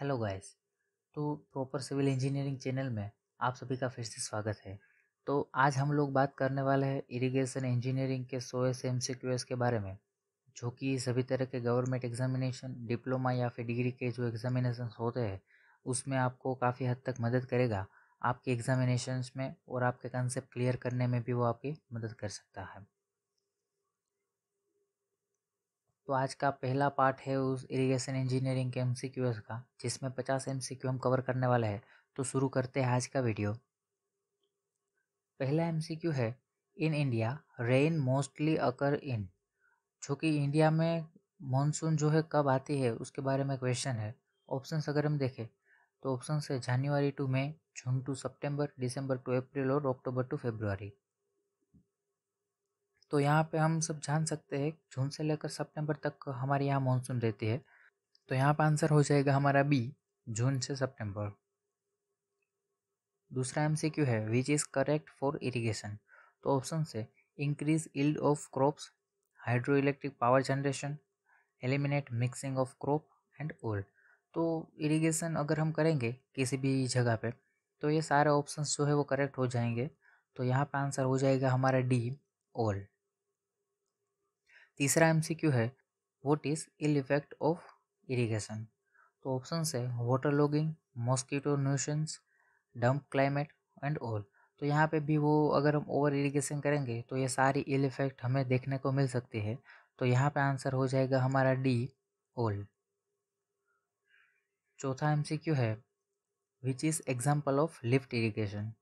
hello guys तो proper civil engineering channel में आप सभी का फिर से स्वागत है तो आज हम लोग बात करने वाले हैं इरिगेशन इंजीनियरिंग के सो एस एम के बारे में जो कि सभी तरह के गवर्नमेंट एग्जामिनेशन डिप्लोमा या फिर डिग्री के जो एग्जामिनेशन होते हैं उसमें आपको काफ़ी हद तक मदद करेगा आपके एग्जामिनेशन में और आपके कंसेप्ट क्लियर करने में भी वो आपकी मदद कर सकता है तो आज का पहला पार्ट है उस इरिगेशन इंजीनियरिंग के एम का जिसमें पचास एम हम कवर करने वाला है तो शुरू करते हैं आज का वीडियो पहला एम है in India rain mostly occur in जो कि इंडिया में मानसून जो है कब आती है उसके बारे में क्वेश्चन है ऑप्शंस अगर हम देखें तो ऑप्शन है January to May June to September December to April और अक्टूबर टू फेब्रुआरी तो यहाँ पे हम सब जान सकते हैं जून से लेकर सितंबर तक हमारे यहाँ मानसून रहती है तो यहाँ पर आंसर हो जाएगा हमारा बी जून से सितंबर दूसरा एम सी क्यू है which is correct for irrigation तो ऑप्शन से increase yield of crops hydro electric power generation eliminate mixing of crop and all तो इरिगेशन अगर हम करेंगे किसी भी जगह पे तो ये सारे ऑप्शंस जो है वो करेक्ट हो जाएंगे तो यहाँ पे आंसर हो जाएगा हमारा डी ओल्ड तीसरा एमसीक्यू है what is ill effect of irrigation तो ऑप्शन है water logging mosquito nuisance damp climate and all तो यहाँ पे भी वो अगर हम ओवर इरीगेशन करेंगे तो ये सारी इल इफेक्ट हमें देखने को मिल सकती है तो यहाँ पे आंसर हो जाएगा हमारा डी ओल चौथा क्यू है which is example of lift irrigation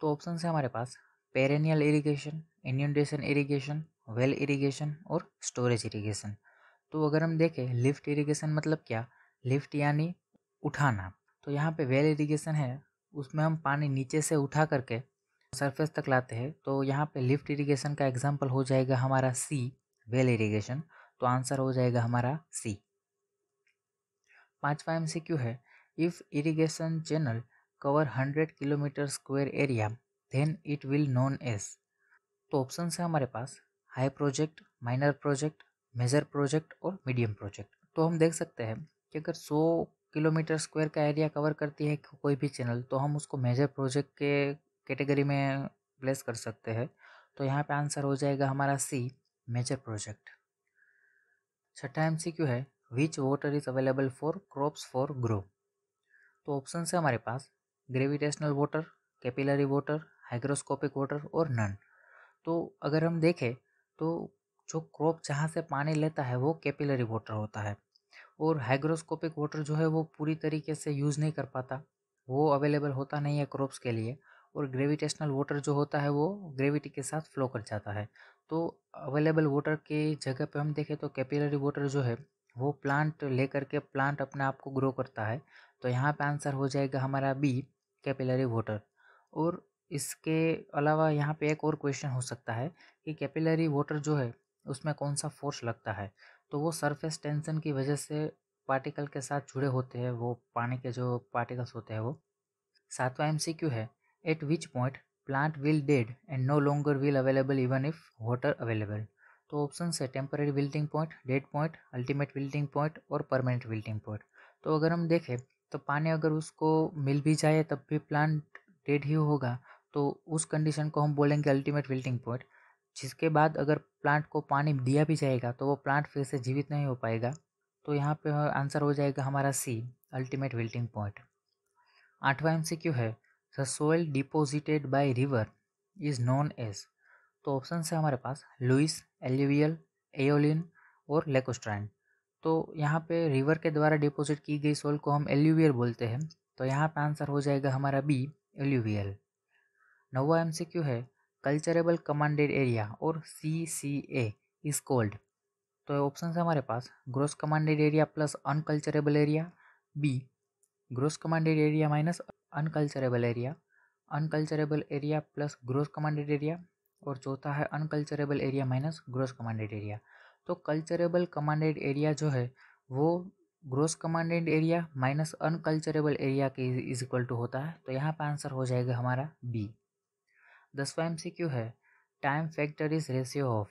तो ऑप्शन है हमारे पास perennial irrigation inundation irrigation well irrigation और स्टोरेज इरिगेशन तो अगर हम देखें लिफ्ट इरिगेशन मतलब क्या लिफ्ट यानी उठाना तो यहाँ पे वेल इरिगेशन है उसमें हम पानी नीचे से उठा करके सरफेस तक लाते हैं तो यहाँ पे लिफ्ट इरिगेशन का एग्जाम्पल हो जाएगा हमारा सी वेल इरिगेशन तो आंसर हो जाएगा हमारा सी पाँचवा एम सी क्यू है if irrigation channel cover hundred kilometer square area then it will known as तो ऑप्शन है हमारे पास high project minor project major project और मीडियम प्रोजेक्ट तो हम देख सकते हैं कि अगर सौ किलोमीटर स्क्वायर का एरिया कवर करती है कोई भी चैनल तो हम उसको मेजर प्रोजेक्ट के कैटेगरी में प्लेस कर सकते हैं तो यहाँ पे आंसर हो जाएगा हमारा सी मेजर प्रोजेक्ट छठा एम सी क्यू है which water is available for crops for grow तो ऑप्शन है हमारे पास gravitational water capillary water hygroscopic water और नन तो अगर हम देखें तो जो क्रॉप जहाँ से पानी लेता है वो कैपिलरी वाटर होता है और हाइग्रोस्कोपिक वाटर जो है वो पूरी तरीके से यूज़ नहीं कर पाता वो अवेलेबल होता नहीं है क्रॉप्स के लिए और ग्रेविटेशनल वाटर जो होता है वो ग्रेविटी के साथ फ्लो कर जाता है तो अवेलेबल वाटर के जगह पे हम देखें तो कैपिलरी वाटर जो है वो प्लांट लेकर के प्लांट अपने आप को ग्रो करता है तो यहाँ पे आंसर हो जाएगा हमारा बी कैपिलरी वाटर और इसके अलावा यहाँ पे एक और क्वेश्चन हो सकता है कि कैपिलरी वाटर जो है उसमें कौन सा फोर्स लगता है तो वो सरफेस टेंशन की वजह से पार्टिकल के साथ जुड़े होते हैं वो पानी के जो पार्टिकल्स होते हैं वो सातवां एम है at which point plant will dead and no longer will available even if water available तो ऑप्शन है temporary wilting point dead point ultimate wilting point और परमानेंट विल्टिंग पॉइंट तो अगर हम देखें तो पानी अगर उसको मिल भी जाए तब भी प्लांट डेड ही होगा तो उस कंडीशन को हम बोलेंगे अल्टीमेट विल्टिंग पॉइंट जिसके बाद अगर प्लांट को पानी दिया भी जाएगा तो वो प्लांट फिर से जीवित नहीं हो पाएगा तो यहाँ पे आंसर हो जाएगा हमारा सी अल्टीमेट विल्टिंग पॉइंट आठवां एम सी क्यू है the soil deposited by river is known as तो ऑप्शन है हमारे पास लुइस एल्यूवियल एओलिन और लेकोस्ट्रैंड तो यहाँ पे रिवर के द्वारा डिपोजिट की गई सोल को हम एल्यूवियल बोलते हैं तो यहाँ पे आंसर हो जाएगा हमारा बी एल्यूवियल नवा एम है कल्चरेबल कमांडेड एरिया और C C A is called तो ऑप्शन है हमारे पास gross commanded area plus unculturable area B gross commanded area minus unculturable area unculturable area plus gross commanded area और चौथा है unculturable area minus gross commanded area तो culturable commanded area जो है वो gross commanded area minus unculturable area के is equal to होता है तो यहाँ पर आंसर हो जाएगा हमारा बी दसवा एम है time factor is ratio of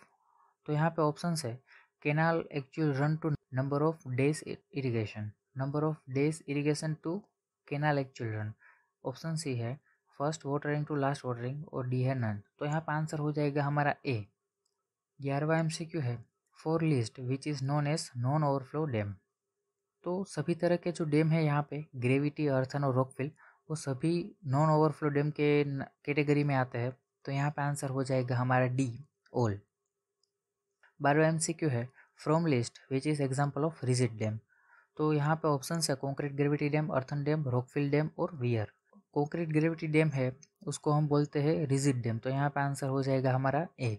तो यहाँ पे ऑप्शन है canal actual run to number of days irrigation number of days irrigation to canal actual run option C है first watering to last watering और D है none तो यहाँ पर आंसर हो जाएगा हमारा ए ग्यारहवा एम है for list which is known as non overflow dam तो सभी तरह के जो डैम है यहाँ पे ग्रेविटी अर्थन और रॉकफिल वो सभी नॉन ओवरफ्लो डैम के कैटेगरी में आते हैं तो यहाँ पे आंसर हो जाएगा हमारा डी ओल बारहवा एम सी क्यू है from list which is example of rigid dam तो यहाँ पे ऑप्शन है concrete gravity dam earthen dam rockfill dam और वियर कॉन्क्रीट ग्रेविटी डैम है उसको हम बोलते हैं रिजिट डैम तो यहाँ पे आंसर हो जाएगा हमारा ए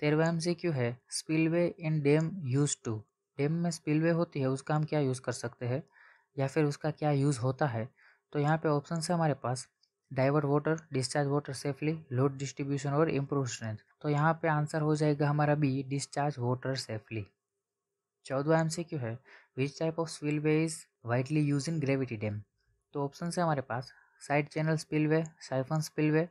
तेरहवा एम सी क्यू है spillway in dam use to dam में स्पिलवे होती है उसका हम क्या यूज़ कर सकते हैं या फिर उसका क्या यूज़ होता है तो यहाँ पे ऑप्शन है हमारे पास divert water discharge water safely load distribution और इम्प्रूव स्ट्रेंथ तो यहाँ पे आंसर हो जाएगा हमारा बी डिस्चार्ज वाटर सेफली चौदवा एम सी क्यू है which type of spillway is widely use in gravity dam तो ऑप्शन है हमारे पास side channel spillway siphon spillway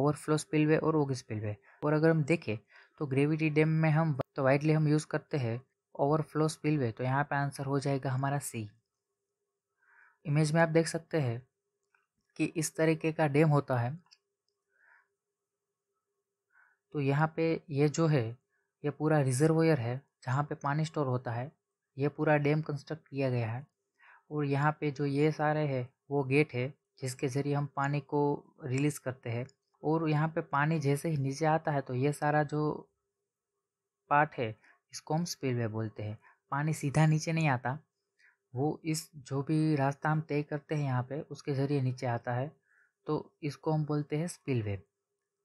overflow spillway और ओग स्पिल वे और अगर हम देखें तो ग्रेविटी डैम में हम तो वाइडली हम यूज़ करते हैं ओवरफ्लो स्पिल वे तो यहाँ पे आंसर हो जाएगा हमारा सी इमेज में आप देख सकते हैं कि इस तरीके का डैम होता है तो यहाँ पे ये जो है ये पूरा रिजर्वोयर है जहाँ पे पानी स्टोर होता है ये पूरा डैम कंस्ट्रक्ट किया गया है और यहाँ पे जो ये सारे है वो गेट है जिसके ज़रिए हम पानी को रिलीज़ करते हैं और यहाँ पे पानी जैसे ही नीचे आता है तो ये सारा जो पार्ट है इसको हम स्पीडवे बोलते हैं पानी सीधा नीचे नहीं आता वो इस जो भी रास्ता हम तय करते हैं यहाँ पे उसके ज़रिए नीचे आता है तो इसको हम बोलते हैं स्पिल वे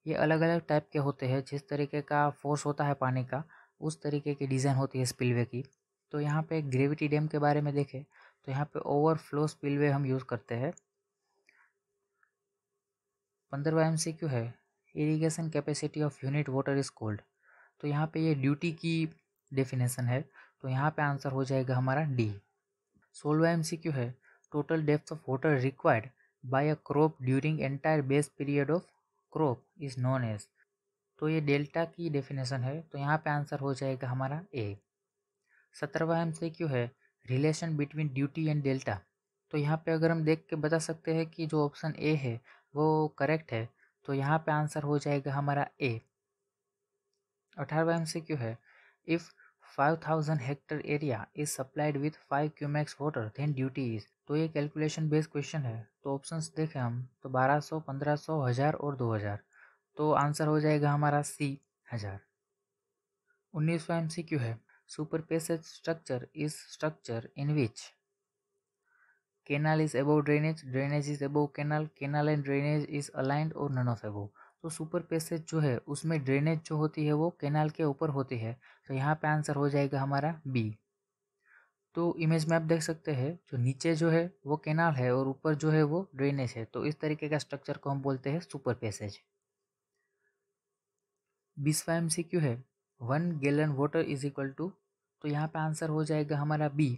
ये अलग अलग टाइप के होते हैं जिस तरीके का फोर्स होता है पानी का उस तरीके की डिज़ाइन होती है स्पिल वे की तो यहाँ पे ग्रेविटी डैम के बारे में देखें तो यहाँ पे ओवरफ्लो वे हम यूज़ करते हैं पंद्रवा एम सी क्यू है irrigation capacity of unit water is called तो यहाँ पे ये ड्यूटी की डेफिनेशन है तो यहाँ पे आंसर हो जाएगा हमारा डी सोलवा एम है total depth of water required by a crop during entire base period of crop is known as तो ये डेल्टा की डेफिनेशन है तो यहाँ पे आंसर हो जाएगा हमारा ए सत्रहवा एम है relation between duty and delta तो यहाँ पे अगर हम देख के बता सकते हैं कि जो ऑप्शन ए है वो करेक्ट है तो यहाँ पे आंसर हो जाएगा हमारा ए अठारहवा एम है if 5,000 hectare area is supplied with 5 cumecs water then duty is तो ये कैलकुलेशन बेस्ड क्वेश्चन है तो ऑप्शंस देखें हम तो 1200, 1500, हजार और 2000 तो आंसर हो जाएगा हमारा सी हजार उन्नीसवा एम सी क्यू है superpassage structure is structure in which canal is above drainage drainage is above canal canal and drainage is aligned और नन ऑफ above तो सुपर पेसेज जो है उसमें ड्रेनेज जो होती है वो कैनाल के ऊपर होती है तो यहाँ पे आंसर हो जाएगा हमारा बी तो इमेज में आप देख सकते हैं जो नीचे जो है वो कैनाल है और ऊपर जो है वो ड्रेनेज है तो इस तरीके का स्ट्रक्चर को हम बोलते हैं सुपर पैसेज बीसवा एम सी क्यू है one gallon water is equal to तो यहाँ पे आंसर हो जाएगा हमारा B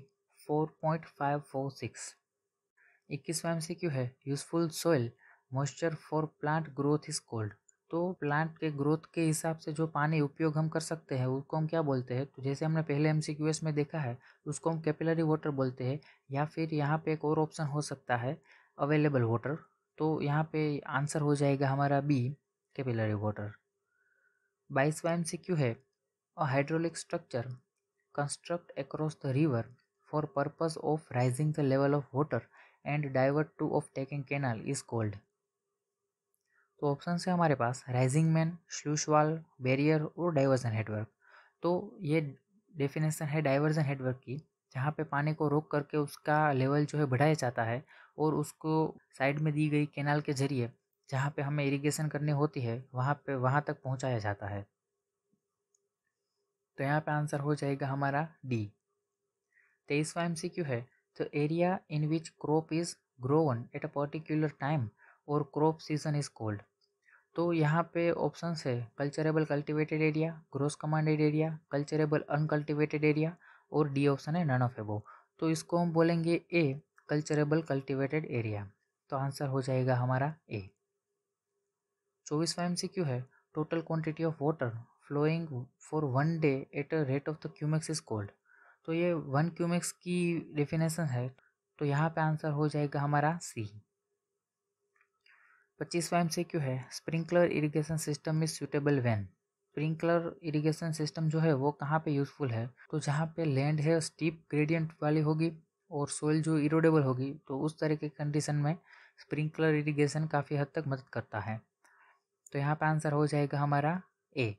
four point five four six इक्कीसवा एम सी क्यू है useful soil moisture for plant growth is called तो प्लांट के ग्रोथ के हिसाब से जो पानी उपयोग हम कर सकते हैं उसको हम क्या बोलते हैं तो जैसे हमने पहले एम में देखा है उसको हम कैपिलरी वाटर बोलते हैं या फिर यहाँ पे एक और ऑप्शन हो सकता है अवेलेबल वाटर तो यहाँ पे आंसर हो जाएगा हमारा बी कैपिलरी वाटर बाईसवा एम है a hydraulic structure construct across the river for purpose of raising the level of water and divert to off taking canal is called तो ऑप्शन से हमारे पास राइजिंग मैन वाल बैरियर और diversion headwork तो ये definition है diversion headwork की जहाँ पे पानी को रोक करके उसका लेवल जो है बढ़ाया जाता है और उसको साइड में दी गई कैनाल के जरिए जहाँ पे हमें इरिगेशन करनी होती है वहाँ पे वहाँ तक पहुँचाया जाता है तो यहाँ पे आंसर हो जाएगा हमारा डी तेईसवा एम सी क्यों है तो area in which crop is grown at a particular time और क्रॉप सीजन इज़ कोल्ड तो यहाँ पे ऑप्शंस है culturable cultivated area gross commanded area culturable uncultivated area और डी ऑप्शन है नन ऑफ एबो तो इसको हम बोलेंगे ए कल्चरेबल कल्टिवेटेड एरिया तो आंसर हो जाएगा हमारा ए चौबीसवा एम सी क्यू है total quantity of water flowing for one day at a rate of the cumecs is called तो ये वन क्यूमेक्स की डेफिनेशन है तो यहाँ पे आंसर हो जाएगा हमारा सी पच्चीसवा क्यों है sprinkler irrigation system is suitable when sprinkler irrigation system जो है वो कहाँ पे यूज़फुल है तो जहाँ पे लैंड है स्टीप ग्रेडियंट वाली होगी और सोइल जो इरोडेबल होगी तो उस तरह के कंडीशन में स्प्रिंकलर इरिगेशन काफ़ी हद तक मदद करता है तो यहाँ पर आंसर हो जाएगा हमारा ए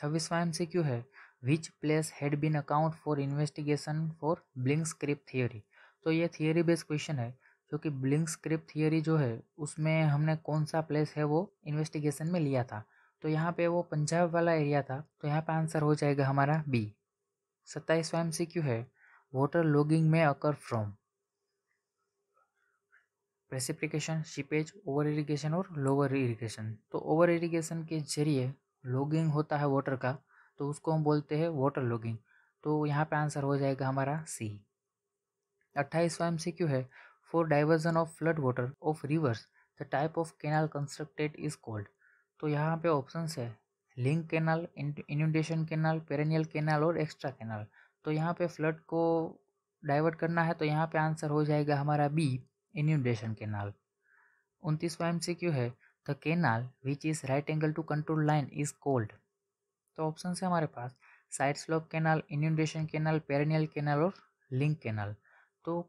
छब्बीसवा एम से क्यू है which place had been account for investigation for Bligh creep theory तो ये थियोरी बेस्ड क्वेश्चन है क्योंकि ब्लिंक स्क्रिप्ट थियोरी जो है उसमें हमने कौन सा प्लेस है वो इन्वेस्टिगेशन में लिया था तो यहाँ पे वो पंजाब वाला एरिया था तो यहाँ पे आंसर हो जाएगा हमारा बी सत्ताईसवा एम सी क्यू है water logging may occur from precipitation seepage over irrigation और लोअर इरीगेशन तो ओवर इरीगेशन के जरिए लॉगिंग होता है वाटर का तो उसको हम बोलते हैं वाटर लॉगिंग तो यहाँ पे आंसर हो जाएगा हमारा सी अट्ठाईसवा एम सी क्यू है for diversion of flood water of rivers the type of canal constructed is called तो यहाँ पे ऑप्शंस है link canal inundation canal perennial canal और एक्स्ट्रा कैनाल तो यहाँ पे फ्लड को डाइवर्ट करना है तो यहाँ पे आंसर हो जाएगा हमारा बी इन्यूडेशन कैनाल उनतीसवा एम से क्यों है the canal which is right angle to control line is called तो ऑप्शन है हमारे पास side slope canal inundation canal perennial canal और लिंक कैनाल तो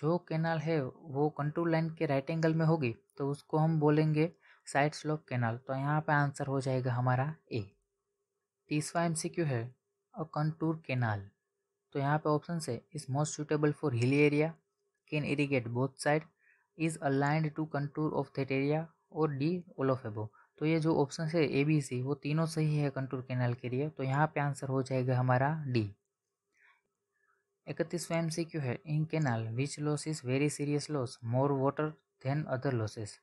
जो कैनाल है वो कंट्रोल लाइन के राइट एंगल में होगी तो उसको हम बोलेंगे साइड स्लोप कैनाल तो यहाँ पे आंसर हो जाएगा हमारा ए तीसवा क्यू है अ कंटूर कैनाल तो यहाँ पे option C is most suitable for hilly area can irrigate both side is aligned to contour of that area और डी ऑल ऑफ एबो तो ये जो ऑप्शन है ए बी सी वो तीनों सही है कंटूर कैनाल के लिए तो यहाँ पे आंसर हो जाएगा हमारा डी सी क्यू है in canal which loss is very serious loss more water than other losses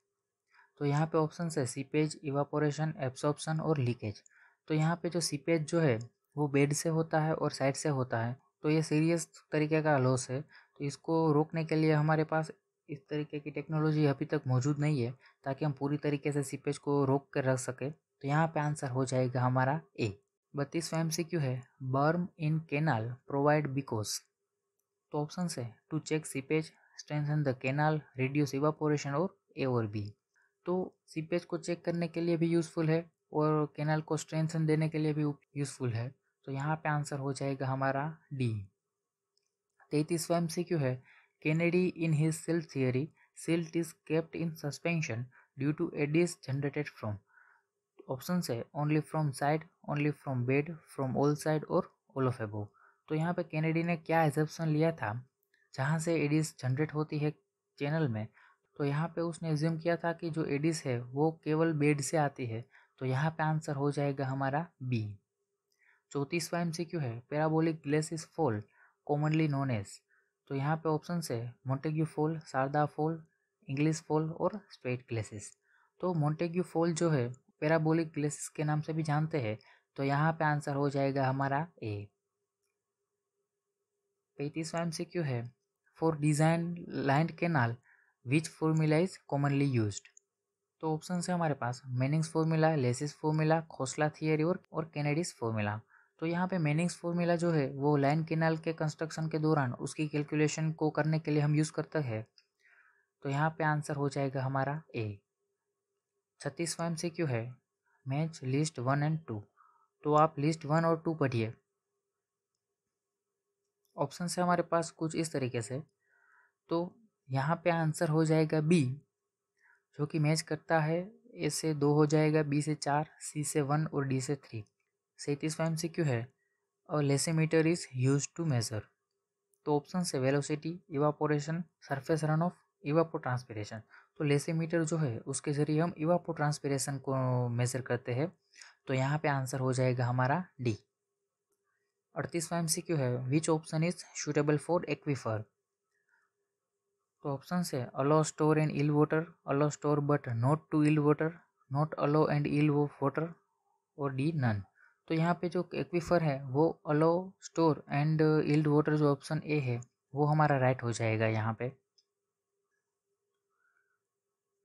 तो यहाँ पे ऑप्शन है सीपेज इवापोरेशन एब्सॉर्प्शन और लीकेज तो यहाँ पे जो सीपेज जो है वो बेड से होता है और साइड से होता है तो ये सीरियस तरीके का लॉस है तो इसको रोकने के लिए हमारे पास इस तरीके की टेक्नोलॉजी अभी तक मौजूद नहीं है ताकि हम पूरी तरीके से सीपेज को रोक कर रख सकें तो यहाँ पे आंसर हो जाएगा हमारा ए बत्तीसवा एम है berm in canal provide because तो ऑप्शन है to check seepage strengthen the canal reduce evaporation और ए और बी तो सीपेज को चेक करने के लिए भी यूज़फुल है और कैनाल को स्ट्रेंथन देने के लिए भी यूज़फुल है तो यहाँ पे आंसर हो जाएगा हमारा डी तैतीसवा एम सी क्यू है Kennedy in his silt theory silt is kept in suspension due to eddies generated from option है only from side only from bed from all side और all of above तो यहाँ पे Kennedy ने क्या assumption लिया था जहाँ से एडिस जनरेट होती है चैनल में तो यहाँ पे उसने एज्यूम किया था कि जो एडिस है वो केवल बेड से आती है तो यहाँ पे आंसर हो जाएगा हमारा बी चौंतीसवा एम से क्यों है parabolic glacis fall commonly known as तो यहाँ पे ऑप्शन है Montague fall Sarda fall English fall और स्ट्रेट ग्लेसिस तो मोन्टेग्यू फॉल जो है पैराबोलिक ग्लेसिस के नाम से भी जानते हैं तो यहाँ पे आंसर हो जाएगा हमारा ए पैंतीसवा एमसीक्यू है for design lined canal which formula is commonly use तो ऑप्शन है हमारे पास Manning's formula Lacey's formula Khosla theory और और कैनेडिस फॉर्मूला तो यहाँ पे मैनिंग्स फॉर्मूला जो है वो लाइन केनाल के कंस्ट्रक्शन के दौरान उसकी कैलकुलेशन को करने के लिए हम यूज़ करते हैं तो यहाँ पे आंसर हो जाएगा हमारा ए छत्तीसवा एम सी क्यू है match list one and two तो आप लिस्ट वन और टू पढ़िए ऑप्शन है हमारे पास कुछ इस तरीके से तो यहाँ पे आंसर हो जाएगा बी जो कि मैच करता है ए से दो हो जाएगा बी से चार सी से वन और डी से थ्री सैंतीसवा एम सी क्यू है और lysimeter is use to measure तो option C velocity evaporation surface run off evapotranspiration तो लेसीमीटर जो है उसके ज़रिए हम इवापो ट्रांसपेरेशन को मेज़र करते हैं तो यहाँ पे आंसर हो जाएगा हमारा डी अड़तीसवा एम सी क्यू है which option is suitable for aquifer तो ऑप्शन है allow store and yield water allow store but not to yield water not allow and yield वो वाटर और डी नन तो यहाँ पे जो एक्वीफर है वो allow store and yield water जो ऑप्शन ए है वो हमारा राइट हो जाएगा यहाँ पे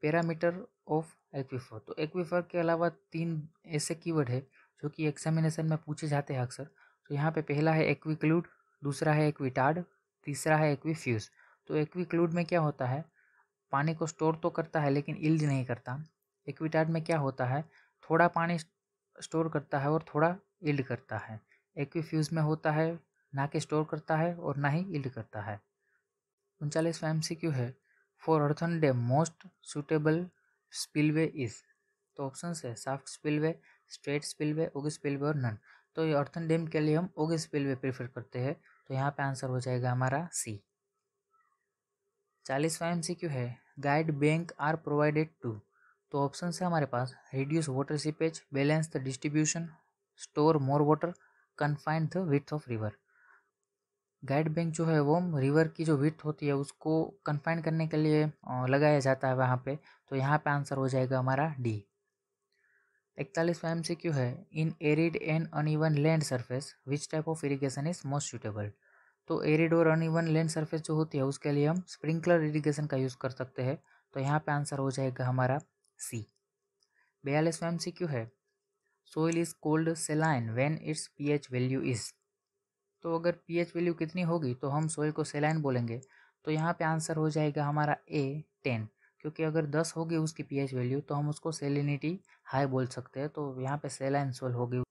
पैरामीटर ऑफ एक्वीफर तो एक्वीफर के अलावा तीन ऐसे कीवर्ड है जो कि एग्जामिनेशन में पूछे जाते हैं अक्सर तो यहाँ पे पहला है एक्विक्लूड दूसरा है एक्विटार्ड तीसरा है एक्विफ्यूज तो एक्विक्लूड में क्या होता है पानी को स्टोर तो करता है लेकिन इल्ज नहीं करता एक्विटार्ड में क्या होता है थोड़ा पानी स्टोर करता है और थोड़ा इल्ड करता है एक्विफ्यूज में होता है ना कि स्टोर करता है और ना ही इल्ड करता है उनचालीसवा एम सी क्यू है for earthen dam most suitable spillway is तो ऑप्शन है shaft spillway straight spillway ogee spillway और नन तो ये अर्थन डैम के लिए हम ओगे स्पिल वे प्रेफर करते हैं तो यहाँ पे आंसर हो जाएगा हमारा सी चालीसवा एम सी क्यू है guide bank are provided to तो ऑप्शन है हमारे पास reduce water seepage balance the distribution store more water confined the width of river guide bank जो है वो रिवर की जो विथ होती है उसको कन्फाइंड करने के लिए लगाया जाता है वहाँ पे तो यहाँ पे आंसर हो जाएगा हमारा डी इकतालीस से क्यों है in arid and uneven land surface which type of irrigation is most suitable तो एरिड और अनइवन लैंड सरफेस जो होती है उसके लिए हम स्प्रिंकलर इरीगेशन का यूज़ कर सकते हैं तो यहाँ पे आंसर हो जाएगा हमारा सी बयालीस से क्यों है soil is called saline when its H value is तो अगर एच वैल्यू कितनी होगी तो हम सोइल को सेलाइन बोलेंगे तो यहाँ पे आंसर हो जाएगा हमारा ए टेन क्योंकि अगर दस होगी उसकी पीएच वैल्यू तो हम उसको सेलिनिटी हाई बोल सकते हैं तो यहाँ पे सेलाइन सोल होगी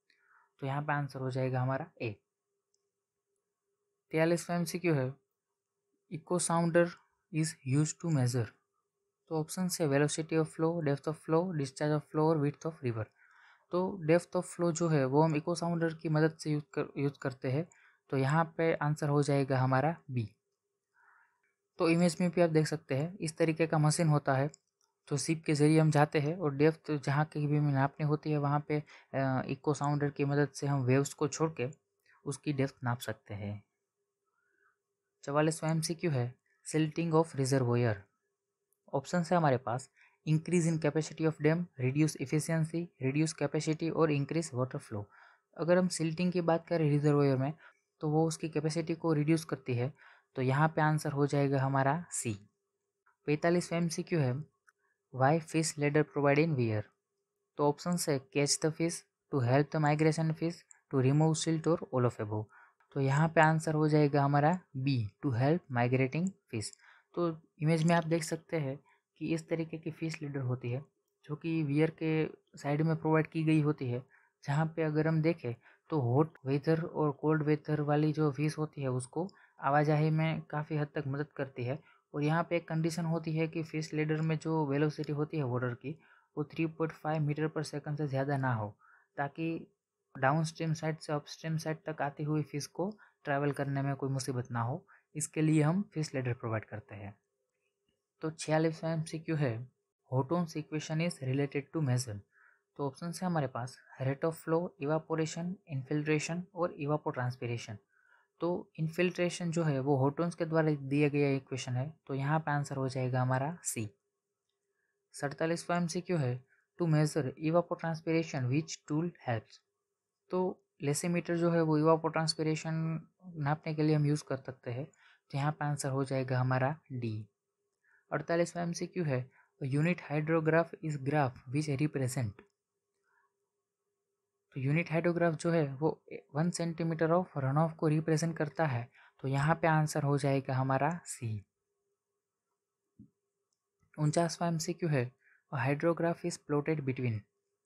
तो यहाँ पे आंसर हो जाएगा हमारा ए तियालीसवा एम सी क्यू है echo sounder is use to measure तो option C velocity of flow depth of flow discharge of flow और विथ ऑफ रिवर तो डेफ्थ ऑफ फ्लो जो है वो हम इको साउंडर की मदद से यूज कर यूज करते हैं तो यहाँ पे आंसर हो जाएगा हमारा बी तो इमेज में भी आप देख सकते हैं इस तरीके का मशीन होता है तो सिप के ज़रिए हम जाते हैं और डेप्थ जहाँ की भी नापनी होती है वहाँ पे इको साउंडर की मदद से हम वेव्स को छोड़ के उसकी डेफ्थ नाप सकते हैं चवालीसवा एम सी क्यों है सिल्टिंग ऑफ रिजर्वोयर ऑप्शन है हमारे पास increase in capacity of dam reduce efficiency reduce capacity और इंक्रीज वाटर फ्लो अगर हम सिल्टिंग की बात करें रिजर्वोयर में तो वो उसकी कैपेसिटी को रिड्यूस करती है तो यहाँ पे आंसर हो जाएगा हमारा सी पैंतालीस एम सी क्यू है why fish ladder provide in weir तो ऑप्शन है catch the fish to help the migration fish to remove silt और ऑल ऑफ एबो तो यहाँ पे आंसर हो जाएगा हमारा B to help migrating fish तो इमेज में आप देख सकते हैं कि इस तरीके की फिश लीडर होती है जो कि वियर के साइड में प्रोवाइड की गई होती है जहाँ पे अगर हम देखें तो हॉट वेदर और कोल्ड वेदर वाली जो फिश होती है उसको आवाजाही में काफ़ी हद तक मदद करती है और यहाँ पे एक कंडीशन होती है कि फिश लेडर में जो वेलोसिटी होती है वाटर की वो three point five metre per second से ज़्यादा ना हो ताकि डाउन स्ट्रीम साइड से अप स्ट्रीम साइड तक आती हुई फ़िश को ट्रैवल करने में कोई मुसीबत ना हो इसके लिए हम फिश लेडर प्रोवाइड करते हैं तो छियालीस एम सी क्यू है Horton's equation is related to measure तो ऑप्शन है हमारे पास rate of flow evaporation infiltration और इवापो ट्रांसपेरेशन तो इनफिल्ट्रेशन जो है वो होटोन्स के द्वारा दिया गया एक क्वेश्चन है तो यहाँ पर आंसर हो जाएगा हमारा सी सड़तालीस एम सी क्यों है to measure evapotranspiration which tool helps तो लेसीमीटर जो है वो इवापो ट्रांसपेरेशन नापने के लिए हम यूज़ कर सकते हैं तो यहाँ पर आंसर हो जाएगा हमारा डी अड़तालीस एम सी क्यों है unit hydrograph is graph which represent तो यूनिट हाइड्रोग्राफ जो है वो one centimetre of run off को रिप्रेजेंट करता है तो यहाँ पे आंसर हो जाएगा हमारा सी उनचासवा एम सी क्यू है हाइड्रोग्राफ इज प्लोटेड बिटवीन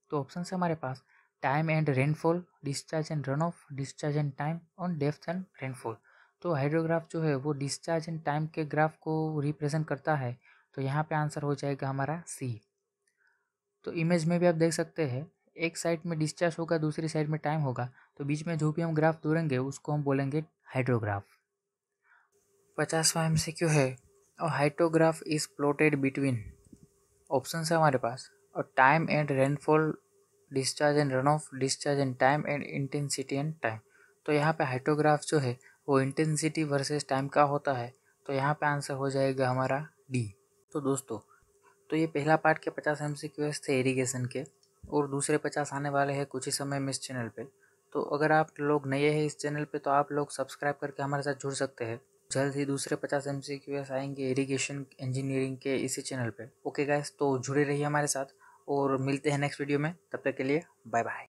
तो ऑप्शन है हमारे पास time and rainfall discharge and run off discharge and time on depth and rainfall तो हाइड्रोग्राफ जो है वो डिस्चार्ज एंड टाइम के ग्राफ को रिप्रेजेंट करता है तो यहाँ पे आंसर हो जाएगा हमारा सी तो इमेज में भी आप देख सकते हैं एक साइड में डिस्चार्ज होगा दूसरी साइड में टाइम होगा तो बीच में जो भी हम ग्राफ दौड़ेंगे उसको हम बोलेंगे हाइड्रोग्राफ पचासवा एम सी क्यू है और hydrograph is plotted between option है हमारे पास और time and rainfall discharge and run off discharge and time and intensity and time तो यहाँ पे हाइड्रोग्राफ जो है वो इंटेंसिटी वर्सेस टाइम का होता है तो यहाँ पे आंसर हो जाएगा हमारा डी तो दोस्तों तो ये पहला पार्ट के पचास एम सी थे इरीगेशन के और दूसरे पचास आने वाले हैं कुछ ही समय में इस चैनल पे तो अगर आप लोग नए हैं इस चैनल पे तो आप लोग सब्सक्राइब करके हमारे साथ जुड़ सकते हैं जल्द ही दूसरे पचास एम सी आएंगे इरीगेशन इंजीनियरिंग के इसी चैनल पे ओके गैस तो जुड़े रहिए हमारे साथ और मिलते हैं नेक्स्ट वीडियो में तब तक के लिए बाय बाय